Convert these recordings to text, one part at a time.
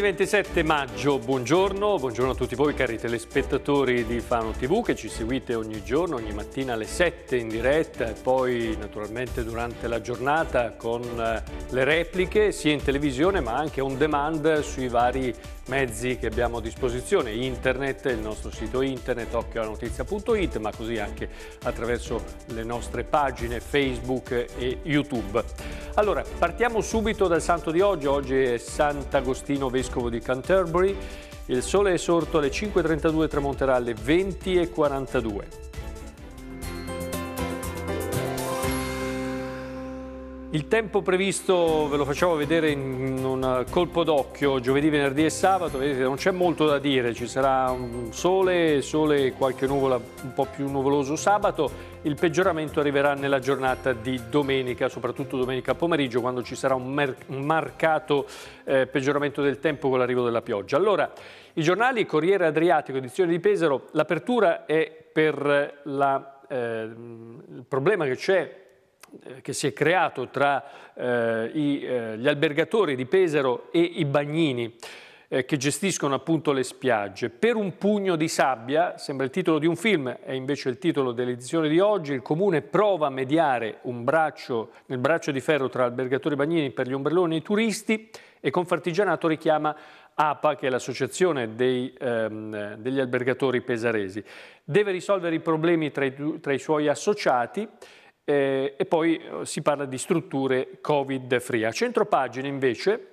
Mercoledì 27 maggio, buongiorno, buongiorno a tutti voi cari telespettatori di Fano TV che ci seguite ogni giorno, ogni mattina alle 7 in diretta e poi naturalmente durante la giornata con eh, le repliche sia in televisione ma anche on demand sui vari mezzi che abbiamo a disposizione, internet, il nostro sito internet occhioanotizia.it ma così anche attraverso le nostre pagine Facebook e YouTube. Allora, partiamo subito dal santo di oggi, oggi è Sant'Agostino Vescovo vescovo di Canterbury. Il sole è sorto alle 5.32 tramonterà alle 20.42. Il tempo previsto ve lo facciamo vedere in un colpo d'occhio giovedì, venerdì e sabato, vedete non c'è molto da dire, ci sarà un sole, sole e qualche nuvola un po' più nuvoloso sabato, il peggioramento arriverà nella giornata di domenica, soprattutto domenica pomeriggio quando ci sarà un, un marcato eh, peggioramento del tempo con l'arrivo della pioggia. Allora, i giornali Corriere Adriatico, edizione di Pesaro, l'apertura è per la, eh, il problema che c'è che si è creato tra eh, i, eh, gli albergatori di Pesaro e i bagnini eh, che gestiscono appunto le spiagge. Per un pugno di sabbia, sembra il titolo di un film, è invece il titolo dell'edizione di oggi, il comune prova a mediare un braccio, nel braccio di ferro tra albergatori e bagnini per gli ombrelloni e i turisti e con Fartigianato richiama APA, che è l'associazione ehm, degli albergatori pesaresi. Deve risolvere i problemi tra i, tra i suoi associati eh, e poi eh, si parla di strutture Covid-free. A centro pagina invece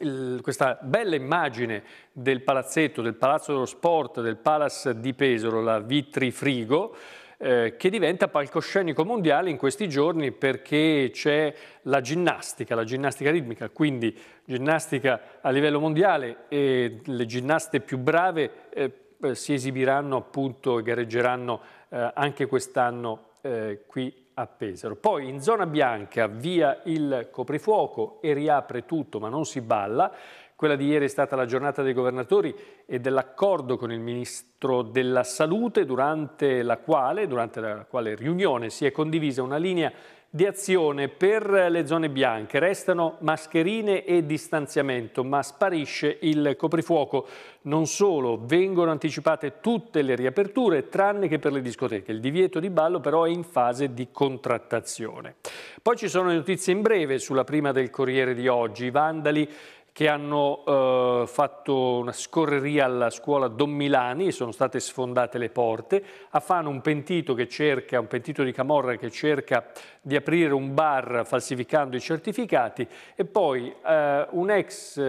il, questa bella immagine del palazzetto, del Palazzo dello Sport, del Palace di Pesaro, la Vitrifrigo, eh, che diventa palcoscenico mondiale in questi giorni perché c'è la ginnastica, la ginnastica ritmica, quindi ginnastica a livello mondiale e le ginnaste più brave eh, eh si esibiranno appunto e gareggeranno eh, anche quest'anno eh, qui a Pesaro. Poi in zona bianca via il coprifuoco e riapre tutto ma non si balla. Quella di ieri è stata la giornata dei governatori e dell'accordo con il Ministro della Salute durante la quale, durante la quale riunione si è condivisa una linea di azione per le zone bianche. Restano mascherine e distanziamento, ma sparisce il coprifuoco. Non solo, vengono anticipate tutte le riaperture, tranne che per le discoteche. Il divieto di ballo però è in fase di contrattazione. Poi ci sono le notizie in breve sulla prima del Corriere di oggi. I vandali che hanno eh, fatto una scorreria alla scuola Don Milani, sono state sfondate le porte, a Fano un pentito che cerca, un pentito di Camorra che cerca di aprire un bar falsificando i certificati e poi eh, un ex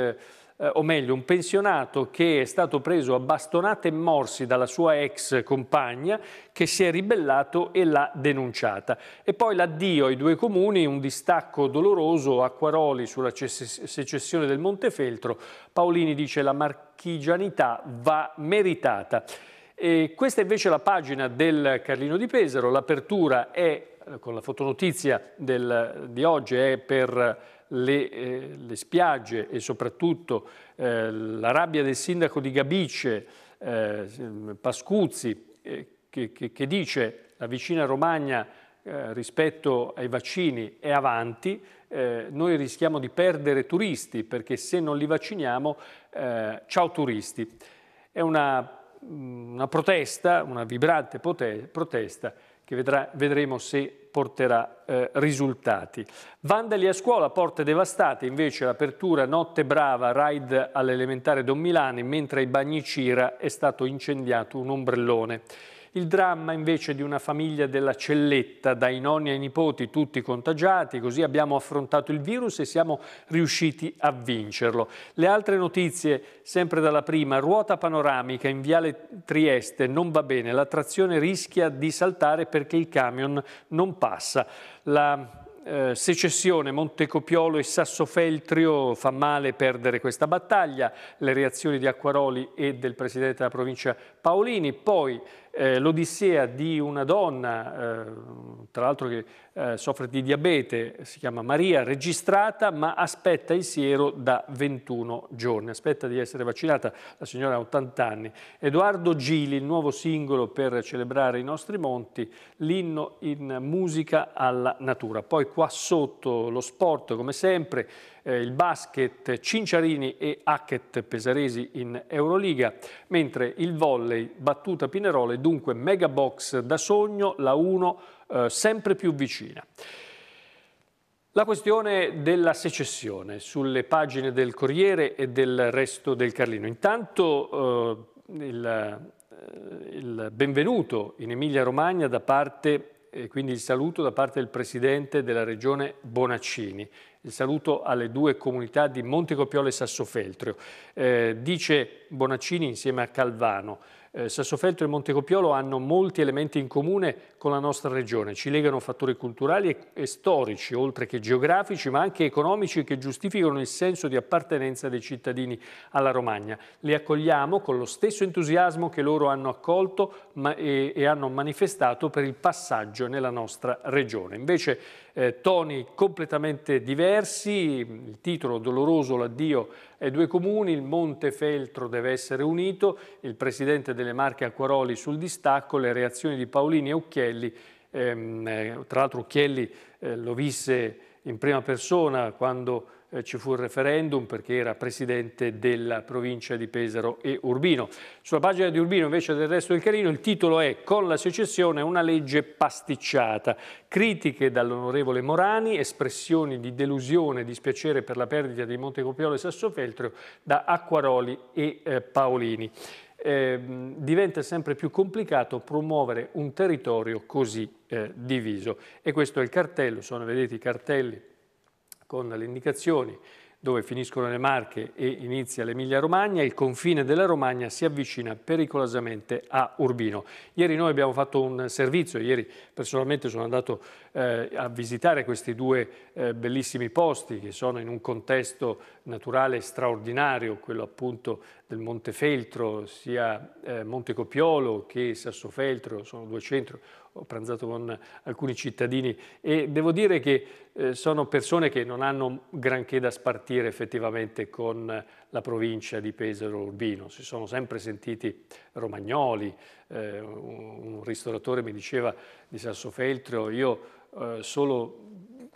eh, o meglio un pensionato che è stato preso a bastonate e morsi dalla sua ex compagna che si è ribellato e l'ha denunciata. E poi l'addio ai due comuni, un distacco doloroso a Quaroli sulla secessione del Montefeltro. Paolini dice la marchigianità va meritata. E questa è invece la pagina del Carlino di Pesaro, l'apertura è, eh, con la fotonotizia del, di oggi, è per le, eh, le spiagge e soprattutto eh, la rabbia del sindaco di Gabice, eh, Pascuzzi, eh, che, che, che, dice la vicina Romagna eh, rispetto ai vaccini è avanti, eh, noi rischiamo di perdere turisti perché se non li vacciniamo, ciao turisti. È una, mm, una protesta, una vibrante protesta che vedrà, vedremo se porterà eh, risultati. Vandali a scuola, porte devastate, invece l'apertura Notte Brava, raid all'elementare Don Milani, mentre ai Bagni Cira è stato incendiato un ombrellone. Il dramma invece di una famiglia della Celletta, dai nonni ai nipoti tutti contagiati, così abbiamo affrontato il virus e siamo riusciti a vincerlo. Le altre notizie, sempre dalla prima, ruota panoramica in Viale Trieste non va bene, la trazione rischia di saltare perché il camion non passa. La eh, secessione, Montecopiolo e Sassofeltrio fa male perdere questa battaglia, le reazioni di Acquaroli e del presidente della provincia Paolini, poi eh, l'odissea di una donna, eh, tra l'altro che eh, soffre di diabete, si chiama Maria, registrata, ma aspetta il siero da 21 giorni, aspetta di essere vaccinata, la signora ha 80 anni. Edoardo Gili, il nuovo singolo per celebrare i nostri monti, l'inno in musica alla natura. Poi qua sotto lo sport, come sempre, eh, il basket Cinciarini e Hackett Pesaresi in Euroliga, mentre il volley battuta Pinerole, dunque mega box da sogno, la 1 eh, sempre più vicina. La questione della secessione sulle pagine del Corriere e del resto del Carlino. Intanto eh, il, eh, il benvenuto in Emilia Romagna da parte quindi il saluto da parte del Presidente della Regione Bonaccini. Il saluto alle due comunità di Montecopiolo e Sassofeltrio. Eh, dice Bonaccini insieme a Calvano, eh, Sassofeltrio e Montecopiolo hanno molti elementi in comune con la nostra regione. Ci legano fattori culturali e, e storici, oltre che geografici, ma anche economici, che giustificano il senso di appartenenza dei cittadini alla Romagna. Li accogliamo con lo stesso entusiasmo che loro hanno accolto e, hanno manifestato per il passaggio nella nostra regione. Invece eh, toni completamente diversi, il titolo doloroso l'addio ai due comuni, il Monte Feltro deve essere unito, il presidente delle Marche Acquaroli sul distacco, le reazioni di Paolini e Occhielli, ehm, eh, tra l'altro Occhielli eh, lo visse in prima persona quando eh, ci fu il referendum perché era presidente della provincia di Pesaro e Urbino. Sulla pagina di Urbino invece del resto del Carino il titolo è Con la secessione una legge pasticciata. Critiche dall'onorevole Morani, espressioni di delusione e dispiacere per la perdita di Montecopiolo e Sassofeltrio da Acquaroli e eh, Paolini. Eh, diventa sempre più complicato promuovere un territorio così eh, diviso. E questo è il cartello, sono vedete i cartelli con le indicazioni dove finiscono le Marche e inizia l'Emilia Romagna, il confine della Romagna si avvicina pericolosamente a Urbino. Ieri noi abbiamo fatto un servizio, ieri personalmente sono andato eh, a visitare questi due eh, bellissimi posti che sono in un contesto naturale straordinario, quello appunto del Monte Feltro, sia eh, Monte Copiolo che Sassofeltro, sono due centri, ho pranzato con alcuni cittadini e devo dire che eh, sono persone che non hanno granché da spartire effettivamente con la provincia di Pesaro Urbino, si sono sempre sentiti romagnoli, eh, un ristoratore mi diceva di Sassofeltro, io eh, solo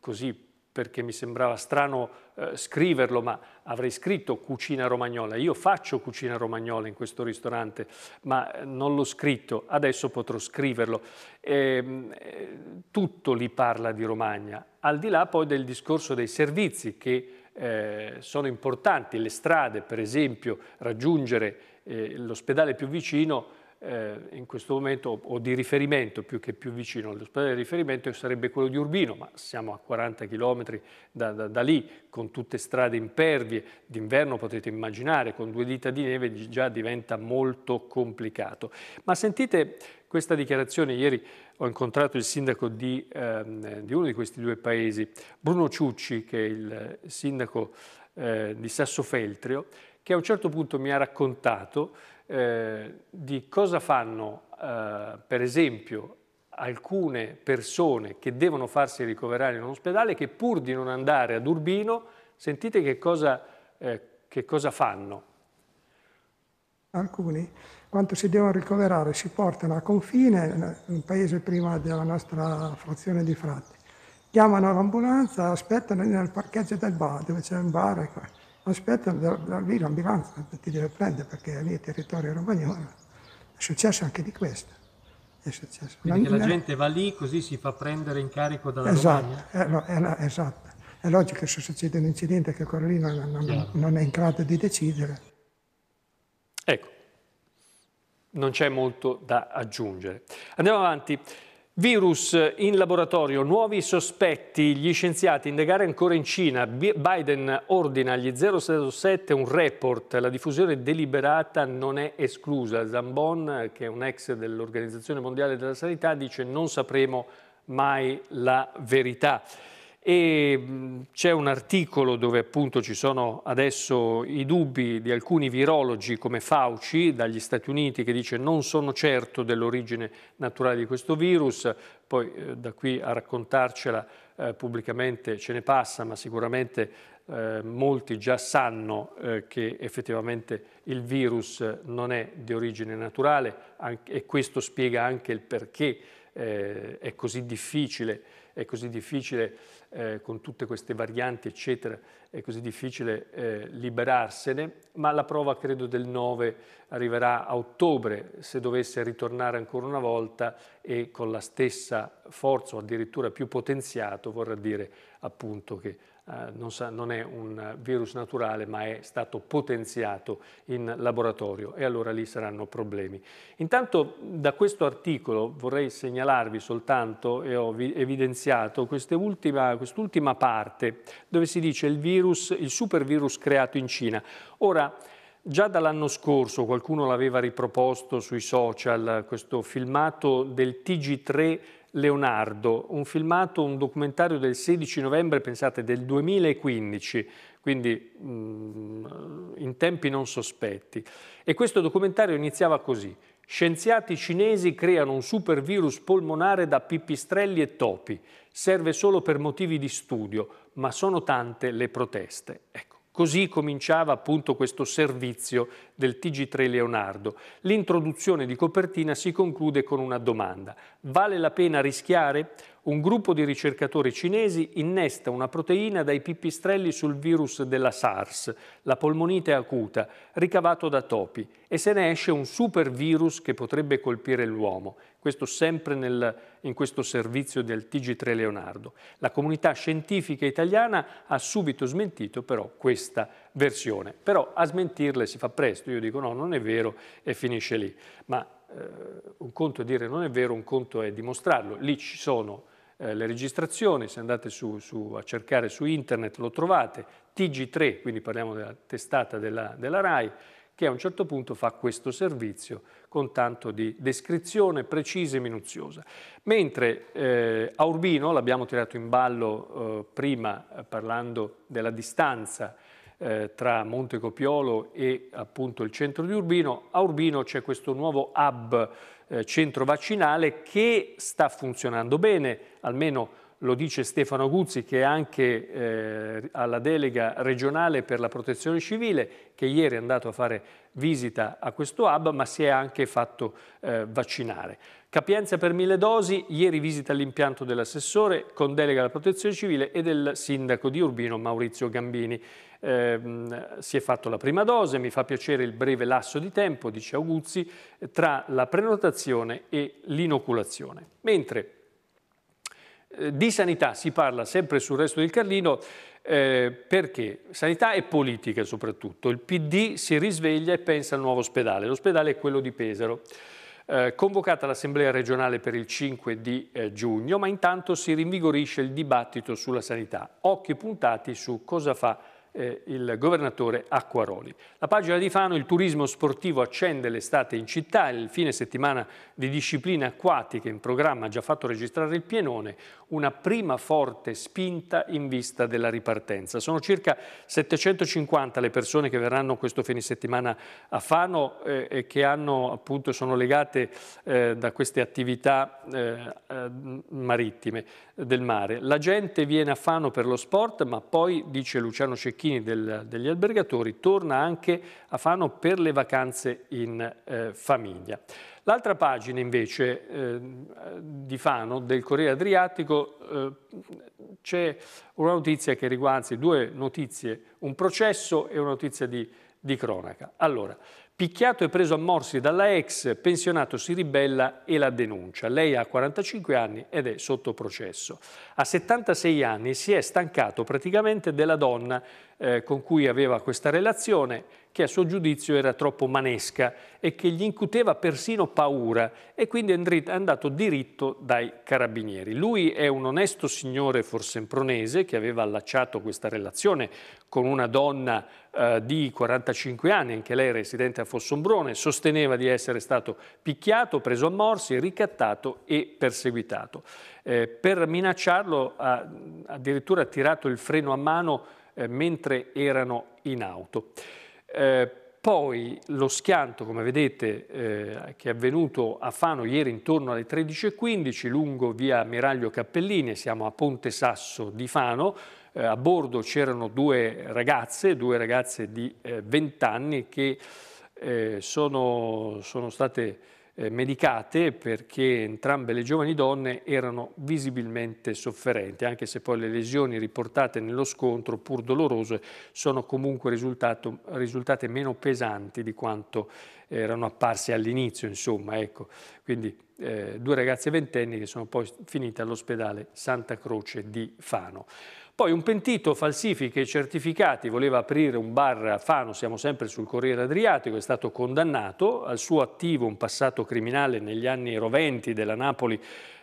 così perché mi sembrava strano eh, scriverlo, ma avrei scritto cucina romagnola. Io faccio cucina romagnola in questo ristorante, ma eh, non l'ho scritto, adesso potrò scriverlo. E, ehm, eh, tutto li parla di Romagna, al di là poi del discorso dei servizi che eh, sono importanti, le strade per esempio, raggiungere eh, l'ospedale più vicino eh, in questo momento o di riferimento più che più vicino, all'ospedale di riferimento sarebbe quello di Urbino, ma siamo a 40 km da, da, da lì, con tutte strade impervie, d'inverno potete immaginare, con due dita di neve già diventa molto complicato. Ma sentite questa dichiarazione ieri ho incontrato il sindaco di, ehm, di, uno di questi due paesi, Bruno Ciucci, che è il eh, sindaco eh, di Sassofeltrio, che a un certo punto mi ha raccontato eh, di cosa fanno eh, per esempio alcune persone che devono farsi ricoverare in un ospedale che pur di non andare ad Urbino, sentite che cosa, eh, che cosa fanno. Alcuni, quando si devono ricoverare, si portano a confine, eh, un paese prima della nostra frazione di Frati. Chiamano l'ambulanza, aspettano nel parcheggio del bar, dove c'è un bar. Ecco aspetta da lì l'ambulanza, ti deve prendere perché lì è territorio romagnolo. È successo anche di questo. È successo. Quindi la, la gente va lì così si fa prendere in carico dalla esatto, Romagna? Eh, è, è, esatto. È logico che se succede un incidente che quello lì non, non, non è in grado di decidere. Ecco, non c'è molto da aggiungere. Andiamo avanti. Virus in laboratorio, nuovi sospetti, gli scienziati indagare ancora in Cina. Biden ordina agli 007 un report, la diffusione deliberata non è esclusa. Zambon, che è un ex dell'Organizzazione Mondiale della Sanità, dice non sapremo mai la verità e c'è un articolo dove appunto ci sono adesso i dubbi di alcuni virologi come Fauci dagli Stati Uniti che dice non sono certo dell'origine naturale di questo virus, poi eh, da qui a raccontarcela eh, pubblicamente ce ne passa, ma sicuramente eh, molti già sanno eh, che effettivamente il virus non è di origine naturale anche, e questo spiega anche il perché eh, è così difficile, è così difficile eh, con tutte queste varianti, eccetera, è così difficile eh, liberarsene, ma la prova credo del 9 arriverà a ottobre se dovesse ritornare ancora una volta e con la stessa forza o addirittura più potenziato vorrà dire appunto che eh, non, sa, non, è un virus naturale ma è stato potenziato in laboratorio e allora lì saranno problemi. Intanto da questo articolo vorrei segnalarvi soltanto e ho evidenziato quest'ultima quest parte dove si dice il, virus, il supervirus creato in Cina. Ora, Già dall'anno scorso qualcuno l'aveva riproposto sui social, questo filmato del TG3 Leonardo, un filmato, un documentario del 16 novembre, pensate, del 2015, quindi mh, mm, in tempi non sospetti. E questo documentario iniziava così. Scienziati cinesi creano un supervirus polmonare da pipistrelli e topi. Serve solo per motivi di studio, ma sono tante le proteste. Ecco. Così cominciava appunto questo servizio del TG3 Leonardo. L'introduzione di copertina si conclude con una domanda. Vale la pena rischiare? un gruppo di ricercatori cinesi innesta una proteina dai pipistrelli sul virus della SARS, la polmonite acuta, ricavato da topi, e se ne esce un supervirus che potrebbe colpire l'uomo, questo sempre nel, in questo servizio del TG3 Leonardo. La comunità scientifica italiana ha subito smentito però questa versione, però a smentirle si fa presto, io dico no, non è vero e finisce lì, ma eh, un conto è dire non è vero, un conto è dimostrarlo, lì ci sono eh, le registrazioni, se andate su, su, a cercare su internet lo trovate, TG3, quindi parliamo della testata della, della RAI, che a un certo punto fa questo servizio con tanto di descrizione precisa e minuziosa. Mentre eh, a Urbino, l'abbiamo tirato in ballo eh, prima eh, parlando della distanza eh, tra Montecopiolo e appunto il centro di Urbino, a Urbino c'è questo nuovo hub eh, centro vaccinale che sta funzionando bene, almeno lo dice Stefano Guzzi che è anche eh, alla delega regionale per la protezione civile che ieri è andato a fare visita a questo hub ma si è anche fatto eh, vaccinare. Capienza per mille dosi, ieri visita all'impianto dell'assessore con delega alla protezione civile e del sindaco di Urbino Maurizio Gambini. Eh, si è fatto la prima dose, mi fa piacere il breve lasso di tempo, dice Auguzzi, tra la prenotazione e l'inoculazione. Mentre eh, di sanità si parla sempre sul resto del Carlino eh, perché sanità e politica soprattutto. Il PD si risveglia e pensa al nuovo ospedale. L'ospedale è quello di Pesaro. Eh, convocata l'assemblea regionale per il 5 di eh, giugno, ma intanto si rinvigorisce il dibattito sulla sanità. Occhi puntati su cosa fa eh, il governatore Acquaroli. La pagina di Fano, il turismo sportivo accende l'estate in città, il fine settimana di discipline acquatiche in programma ha già fatto registrare il pienone, una prima forte spinta in vista della ripartenza. Sono circa 750 le persone che verranno questo fine settimana a Fano eh, e che hanno, appunto, sono legate eh, da queste attività eh, eh, marittime del mare. La gente viene a Fano per lo sport, ma poi, dice Luciano Cecchini, Cecchini del, degli albergatori torna anche a Fano per le vacanze in eh, famiglia. L'altra pagina invece eh, di Fano, del Corriere Adriatico, eh, c'è una notizia che riguarda, anzi due notizie, un processo e una notizia di, di cronaca. Allora, Picchiato e preso a morsi dalla ex, pensionato si ribella e la denuncia. Lei ha 45 anni ed è sotto processo. A 76 anni si è stancato praticamente della donna eh, con cui aveva questa relazione che a suo giudizio era troppo manesca e che gli incuteva persino paura e quindi è andato diritto dai carabinieri. Lui è un onesto signore forsempronese che aveva allacciato questa relazione con una donna eh, di 45 anni, anche lei residente a Fossombrone, sosteneva di essere stato picchiato, preso a morsi, ricattato e perseguitato. Eh, per minacciarlo ha addirittura tirato il freno a mano eh, mentre erano in auto. Eh, poi lo schianto, come vedete, eh, che è avvenuto a Fano ieri intorno alle 13.15 lungo via Ammiraglio Cappellini, siamo a Ponte Sasso di Fano, eh, a bordo c'erano due ragazze, due ragazze di 20 eh, anni che eh, sono, sono state eh, medicate perché entrambe le giovani donne erano visibilmente sofferenti, anche se poi le lesioni riportate nello scontro, pur dolorose, sono comunque risultate meno pesanti di quanto erano apparse all'inizio, insomma, ecco. Quindi eh, due ragazze ventenni che sono poi finite all'ospedale Santa Croce di Fano. Poi un pentito falsifica i certificati, voleva aprire un bar a Fano, siamo sempre sul Corriere Adriatico, è stato condannato, al suo attivo un passato criminale negli anni roventi della Napoli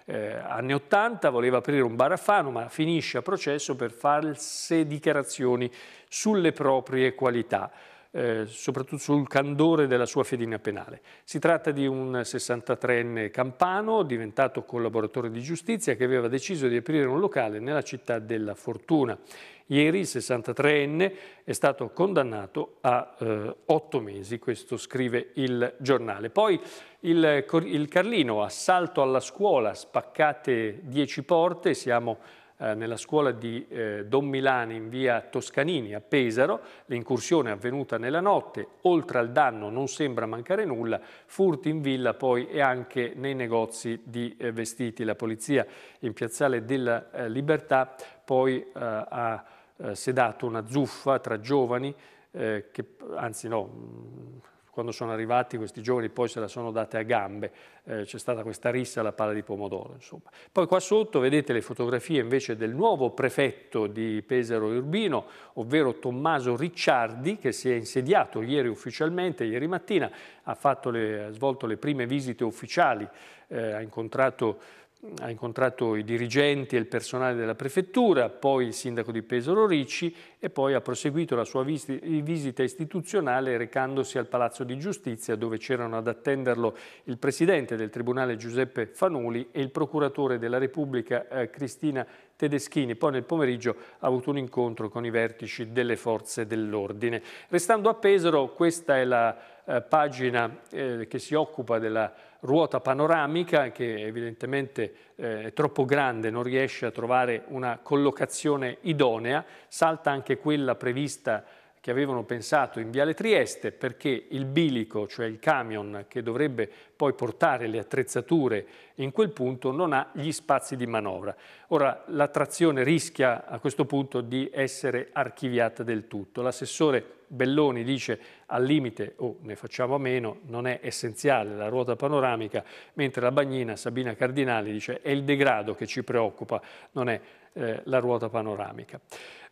eh, anni 80, voleva aprire un bar a Fano ma finisce a processo per false dichiarazioni sulle proprie qualità eh, soprattutto sul candore della sua fedina penale. Si tratta di un 63enne campano diventato collaboratore di giustizia che aveva deciso di aprire un locale nella città della Fortuna. Ieri il 63enne è stato condannato a eh, 8 mesi, questo scrive il giornale. Poi il, il Carlino, assalto alla scuola, spaccate 10 porte, siamo eh, nella scuola di eh, Don Milani in via Toscanini a Pesaro, l'incursione è avvenuta nella notte, oltre al danno non sembra mancare nulla, furti in villa poi e anche nei negozi di eh, vestiti. La polizia in piazzale della Libertà poi ha sedato una zuffa tra giovani, che, anzi no, mm, quando sono arrivati questi giovani poi se la sono date a gambe, eh, c'è stata questa rissa alla palla di pomodoro. Insomma. Poi qua sotto vedete le fotografie invece del nuovo prefetto di Pesaro e Urbino, ovvero Tommaso Ricciardi, che si è insediato ieri ufficialmente, ieri mattina, ha, le, ha svolto le prime visite ufficiali, eh, ha incontrato ha incontrato i dirigenti e il personale della prefettura, poi il sindaco di Pesaro Ricci e poi ha proseguito la sua visita istituzionale recandosi al Palazzo di Giustizia dove c'erano ad attenderlo il presidente del Tribunale Giuseppe Fanuli e il procuratore della Repubblica eh, Cristina Tedeschini. Poi nel pomeriggio ha avuto un incontro con i vertici delle forze dell'ordine. Restando a Pesaro, questa è la eh, pagina eh, che si occupa della ruota panoramica che evidentemente eh, è troppo grande, non riesce a trovare una collocazione idonea, salta anche quella prevista che avevano pensato in Viale Trieste perché il bilico, cioè il camion che dovrebbe poi portare le attrezzature in quel punto, non ha gli spazi di manovra. Ora la trazione rischia a questo punto di essere archiviata del tutto. L'assessore Belloni dice al limite o oh, ne facciamo a meno, non è essenziale la ruota panoramica, mentre la bagnina Sabina Cardinali dice è il degrado che ci preoccupa, non è eh, la ruota panoramica.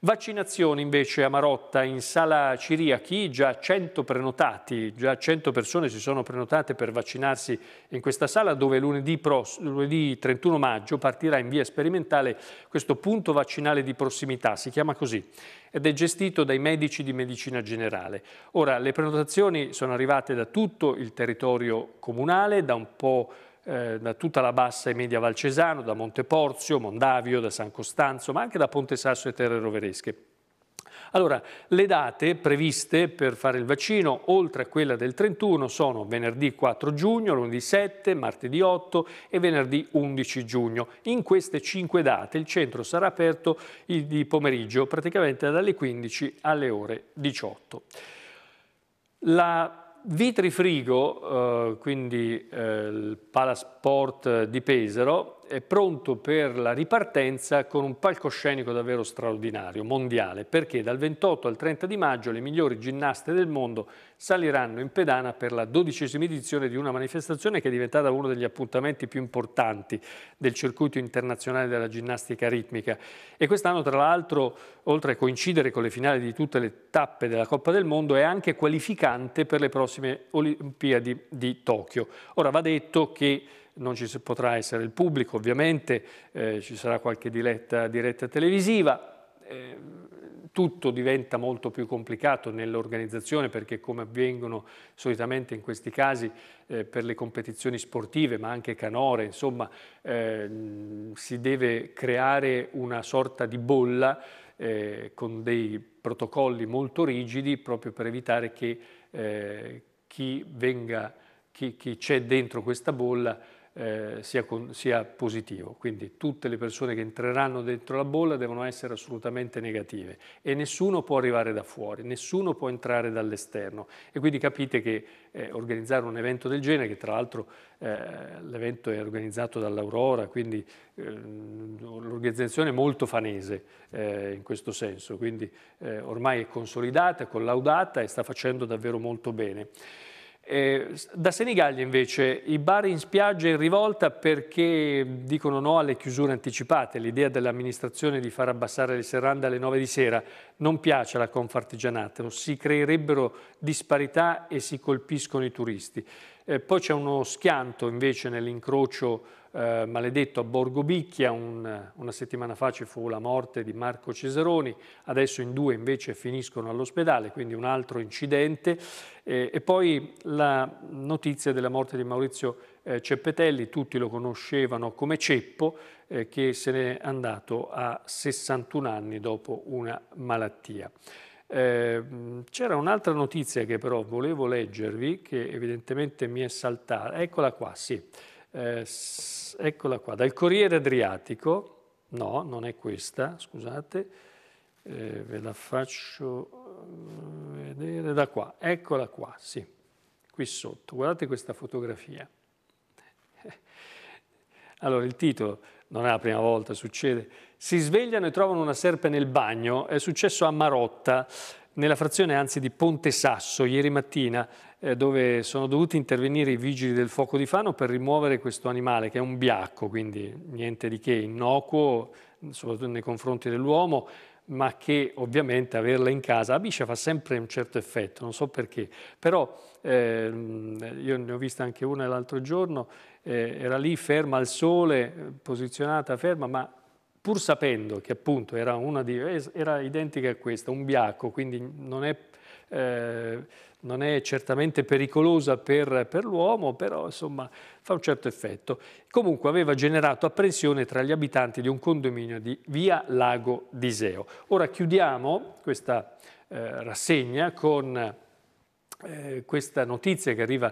Vaccinazioni invece a Marotta in sala Ciriachi, già 100 prenotati, già 100 persone si sono prenotate per vaccinarsi in questa sala dove lunedì, lunedì 31 maggio partirà in via sperimentale questo punto vaccinale di prossimità, si chiama così, ed è gestito dai medici di medicina generale. Ora le prenotazioni sono arrivate da tutto il territorio comunale, da un po' Eh, da tutta la bassa e media Valcesano, da Monteporzio, Mondavio, da San Costanzo, ma anche da Ponte Sasso e Terre Roveresche. Allora, le date previste per fare il vaccino, oltre a quella del 31, sono venerdì 4 giugno, lunedì 7, martedì 8 e venerdì 11 giugno. In queste cinque date il centro sarà aperto di pomeriggio, praticamente dalle 15 alle ore 18. La Vitrifrigo, eh, quindi eh, il Palasport di Pesaro, è pronto per la ripartenza con un palcoscenico davvero straordinario, mondiale, perché dal 28 al 30 di maggio le migliori ginnaste del mondo saliranno in pedana per la dodicesima edizione di una manifestazione che è diventata uno degli appuntamenti più importanti del circuito internazionale della ginnastica ritmica. E quest'anno, tra l'altro, oltre a coincidere con le finali di tutte le tappe della Coppa del Mondo, è anche qualificante per le prossime Olimpiadi di Tokyo. Ora, va detto che non ci potrà essere il pubblico, ovviamente eh, ci sarà qualche diletta, diretta televisiva. Eh, tutto diventa molto più complicato nell'organizzazione perché come avvengono solitamente in questi casi eh, per le competizioni sportive ma anche canore, insomma eh, si deve creare una sorta di bolla eh, con dei protocolli molto rigidi proprio per evitare che eh, chi c'è dentro questa bolla eh, sia, con, sia, positivo. Quindi tutte le persone che entreranno dentro la bolla devono essere assolutamente negative e nessuno può arrivare da fuori, nessuno può entrare dall'esterno. E quindi capite che eh, organizzare un evento del genere, che tra l'altro eh, l'evento è organizzato dall'Aurora, quindi eh, l'organizzazione è molto fanese eh, in questo senso, quindi eh, ormai è consolidata, collaudata e sta facendo davvero molto bene. Eh, da Senigallia invece i bar in spiaggia in rivolta perché dicono no alle chiusure anticipate, l'idea dell'amministrazione di far abbassare le serrande alle 9 di sera non piace alla Confartigianato, si creerebbero disparità e si colpiscono i turisti. Eh, poi c'è uno schianto invece nell'incrocio eh, maledetto a Borgo Bicchia, un, una settimana fa ci fu la morte di Marco Cesaroni, adesso in due invece finiscono all'ospedale, quindi un altro incidente. Eh, e poi la notizia della morte di Maurizio eh, Ceppetelli, tutti lo conoscevano come Ceppo, eh, che se n'è andato a 61 anni dopo una malattia. Ehm, c'era un'altra notizia che però volevo leggervi, che evidentemente mi è saltata. Eccola qua, sì. Eh, eccola qua, dal Corriere Adriatico. No, non è questa, scusate. Eh, ve la faccio eh, vedere da qua. Eccola qua, sì. Qui sotto. Guardate questa fotografia. Allora, il titolo, non è la prima volta, succede si svegliano e trovano una serpe nel bagno. È successo a Marotta, nella frazione anzi di Ponte Sasso, ieri mattina, eh, dove sono dovuti intervenire i vigili del fuoco di Fano per rimuovere questo animale, che è un biacco, quindi niente di che innocuo, soprattutto nei confronti dell'uomo, ma che ovviamente averla in casa, la biscia fa sempre un certo effetto, non so perché, però eh, io ne ho vista anche una l'altro giorno, eh, era lì ferma al sole, posizionata ferma, ma pur sapendo che appunto era, una di, era identica a questa, un biaco, quindi non è, eh, non è certamente pericolosa per, per l'uomo, però insomma fa un certo effetto. Comunque aveva generato apprensione tra gli abitanti di un condominio di via Lago d'Iseo. Ora chiudiamo questa eh, rassegna con eh, questa notizia che arriva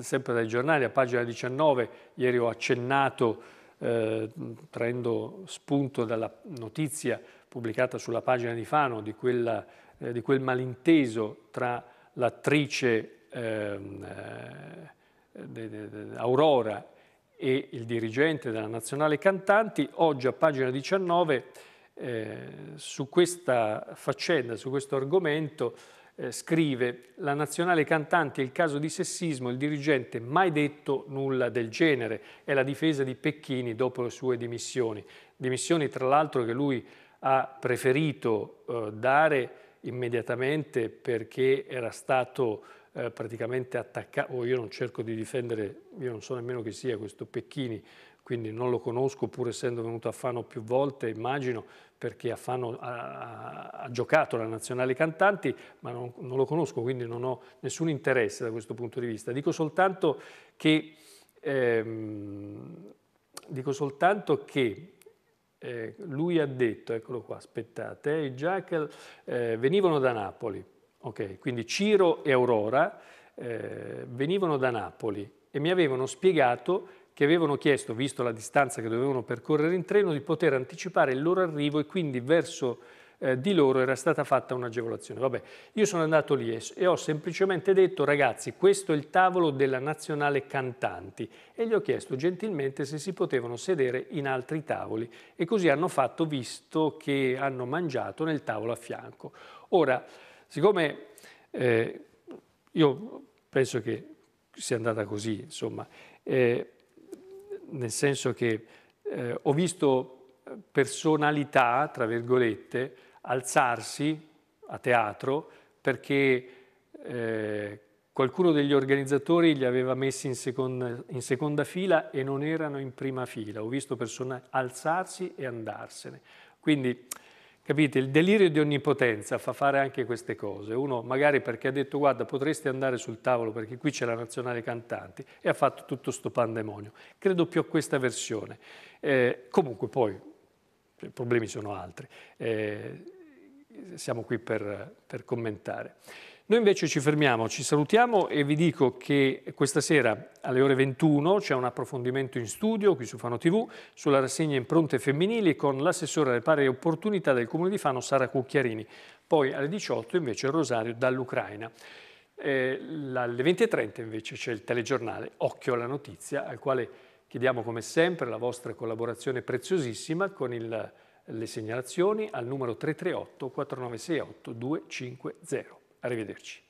sempre dai giornali a pagina 19, ieri ho accennato eh, prendo spunto dalla notizia pubblicata sulla pagina di Fano di, quella, eh, di quel malinteso tra l'attrice ehm, eh, Aurora e il dirigente della Nazionale Cantanti, oggi a pagina 19 eh, su questa faccenda, su questo argomento eh, scrive la nazionale cantante è il caso di sessismo, il dirigente mai detto nulla del genere, è la difesa di Pecchini dopo le sue dimissioni, dimissioni tra l'altro che lui ha preferito eh, dare immediatamente perché era stato eh, praticamente attaccato, oh, io non cerco di difendere, io non so nemmeno chi sia questo Pecchini, quindi non lo conosco pur essendo venuto a Fano più volte, immagino, perché a Fano ha, ha giocato la Nazionale Cantanti, ma non, non, lo conosco, quindi non ho nessun interesse da questo punto di vista. Dico soltanto che, ehm, dico soltanto che eh, lui ha detto, eccolo qua, aspettate, eh, i Jackal eh, venivano da Napoli, Okay, quindi Ciro e Aurora eh, venivano da Napoli e mi avevano spiegato che avevano chiesto, visto la distanza che dovevano percorrere in treno, di poter anticipare il loro arrivo e quindi verso eh, di loro era stata fatta un'agevolazione. Vabbè, io sono andato lì e, ho semplicemente detto ragazzi questo è il tavolo della nazionale cantanti e gli ho chiesto gentilmente se si potevano sedere in altri tavoli e così hanno fatto visto che hanno mangiato nel tavolo a fianco. Ora, Siccome eh, io penso che sia andata così, insomma, eh, nel senso che eh, ho visto personalità, tra virgolette, alzarsi a teatro perché eh, qualcuno degli organizzatori li aveva messi in seconda, in seconda, fila e non erano in prima fila. Ho visto persone alzarsi e andarsene. Quindi Capite? Il delirio di onnipotenza fa fare anche queste cose. Uno magari perché ha detto guarda potresti andare sul tavolo perché qui c'è la nazionale cantanti e ha fatto tutto sto pandemonio. Credo più a questa versione. Eh, comunque poi i problemi sono altri. Eh, siamo qui per, per commentare. Noi invece ci fermiamo, ci salutiamo e vi dico che questa sera alle ore 21 c'è un approfondimento in studio qui su Fano TV sulla rassegna Impronte Femminili con l'assessore alle pari opportunità del Comune di Fano Sara Cucchiarini. Poi alle 18 invece il rosario dall'Ucraina. Eh, alle 20.30 invece c'è il telegiornale Occhio alla notizia al quale chiediamo come sempre la vostra collaborazione preziosissima con il le segnalazioni al numero 338 4968 250. Arrivederci.